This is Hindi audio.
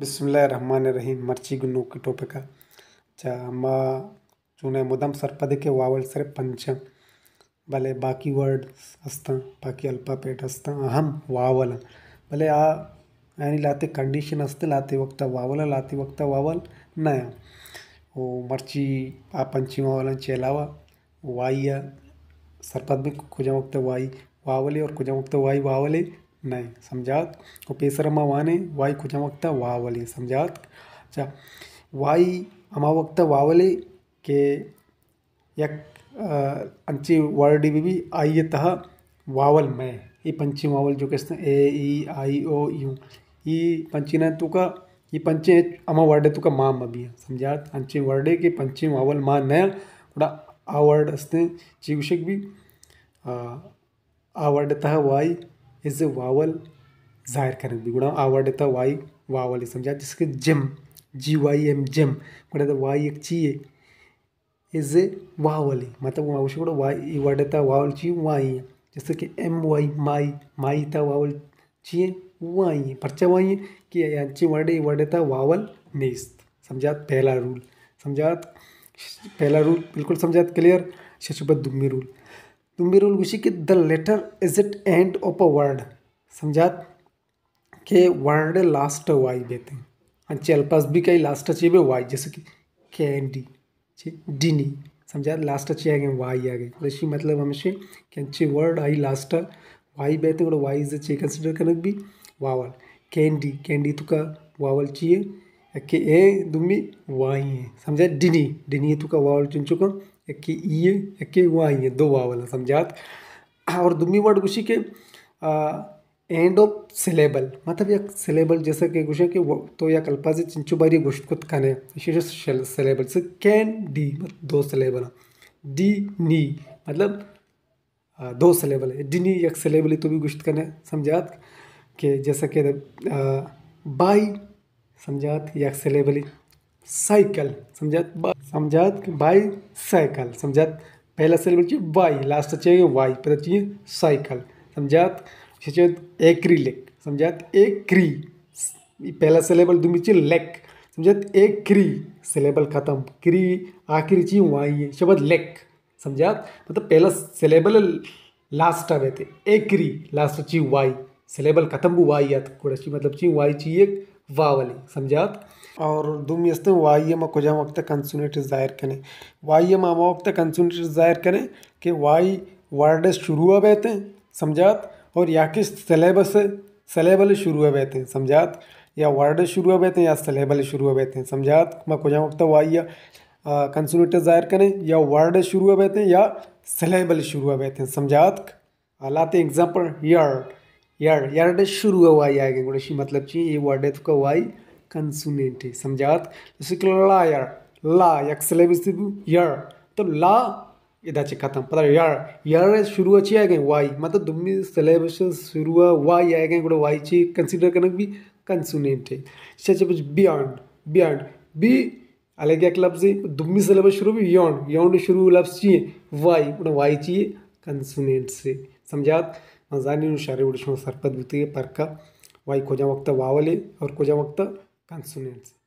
बिस्मिल्लाहिर्रहमानिर्रहीम मर्ची गुन्नू के टॉपिक अच्छा माँ चुने मुदम सरपद के वावल सर पंच भले बाकी वर्ड हस्ता बाकी अल्पापेट हस्ता अहम वावल भले आ यानी लाते कंडीशन हस्ते लाते वक्त वावल लाते वक्त वावल नया वो मर्ची आ पंची वावल के अलावा वाई या सरपद में कुछ वक्त वाई वावले और कुछ वक्त वाई वावले नहीं समझात को अमा पेसरम वाने वाई कुछ वक्त वावले समझात अच्छा वाई अमा वक्त वावले के यक अंची वर्ड भी, भी आई तह वावल मैं ये पंची वावल जो कहते हैं ए ई आई ओ यू ये पंची ना तो का ये पंचे अमा वर्ड तुका तो माम अभी समझात अंची वर्ड के पंची वावल माँ नया थोड़ा आ वर्ड हस्ते चिवशक भी आ वर्ड तह वाई इज ए वावल ज़ाहिर करें गुणा गुड़ा आवर्ड था वाई वावल समझा जिसके gym G Y M gym गुड़ा था वाई एक ची इज ए वावल मतलब वहाँ गुड़ा वाई वर्ड था वावल ची वाई जैसे कि एम वाई माई माई था वावल चाहिए वाई परचा वाई कि ची वर्ड वर्ड था वावल नेस समझात पहला रूल समझात पहला रूल बिल्कुल समझात क्लियर शशुपत दुम्मी रूल तुम भी रूल गुशी कि the letter is it end of a word समझा के वर्ड लास्ट वाई देते हैं चल पास भी कई लास्ट अच्छी चाहिए वाई जैसे कि कैंडी डिनी समझा लास्ट अच्छी आ गए वाई आ गए ऐसी मतलब हमेशा कि अच्छे वर्ड आई लास्ट वाई बेहते और वाई इज अच्छे कंसिडर करने भी वावल कैंडी कैंडी तो का वावल चाहिए के ए दुम्बी वाई है समझा डिनी डिनी तो का वावल चुन चुका एक ಇಯೆ ಎಕ್ಕೆ ವಾ ಇಯೆ दो वाला समझात और दुमी वर्ड गुशी के एंड ऑफ सिलेबल मतलब या सिलेबल जैसा कि गुशा के वो तो या कल्पाजी चिंचू बारी गुश्त कुत सिलेबल से कैन डी दो सिलेबल डी नी मतलब दो सिलेबल है नी एक सिलेबल तो भी गुश्त कने समझात के जैसा कि बाई समझात या सिलेबल साइकिल समझात समझात बाई साइकिल समझात पहला सेल बच्चे वाई लास्ट तो चाहिए वाई पता चाहिए साइकिल समझात एक्रीलेक समझात एक्री पहला सिलेबल दूमी चाहिए लेक समझात एक क्री सिलेबल खत्म क्री आखिरी चीज वहीं है शब्द लेक समझात मतलब पहला सिलेबल लास्ट आ आवे थे एक्री लास्ट तो चीज वाई सिलेबल खत्म हुआ या थोड़ा तो सी मतलब चीज वाई चाहिए वावली समझात और दुम ये वायम कुजम वक्त कंसुनेट ज़ाहिर करें वायम आमा वक्त कंसुनेट ज़ाहिर करें कि वाई वर्ड शुरू हो हैं समझात और या किस सलेबस सलेबल शुरू हैं समझात या वर्ड शुरू हो हैं या सलेबल शुरू हैं समझात मैं कुजम वक्त वाइया कंसुनेट ज़ाहिर करें या वर्ड शुरू हो हैं या सलेबल शुरू हो हैं समझात लाते एग्जाम्पल यर्ड यार यर्ड शुरू हवाई आएगा शी मतलब चाहिए ये वर्ड है तो हवाई कंसुनेंट है समझात जैसे कि ला यार ला यक्सलेब यार तो ला इधर से खत्म पता है यार यार शुरू अच्छी आएगा वाई मतलब दुम्मी सिलेबस शुरू हुआ वाई आएगा गुड़े वाई ची कंसीडर करने भी कंसुनेंट है चाहे अच्छा कुछ बियॉन्ड बियॉन्ड बी अलग एक लफ्ज है दुम्मी सिलेबस शुरू भी यौन यौन शुरू लफ्ज चाहिए वाई गुड़ा वाई चाहिए कंसुनेंट से समझात Tanzania share would show sarpad with a parka, why Koja Wakta vowel or Koja Wakta consonants.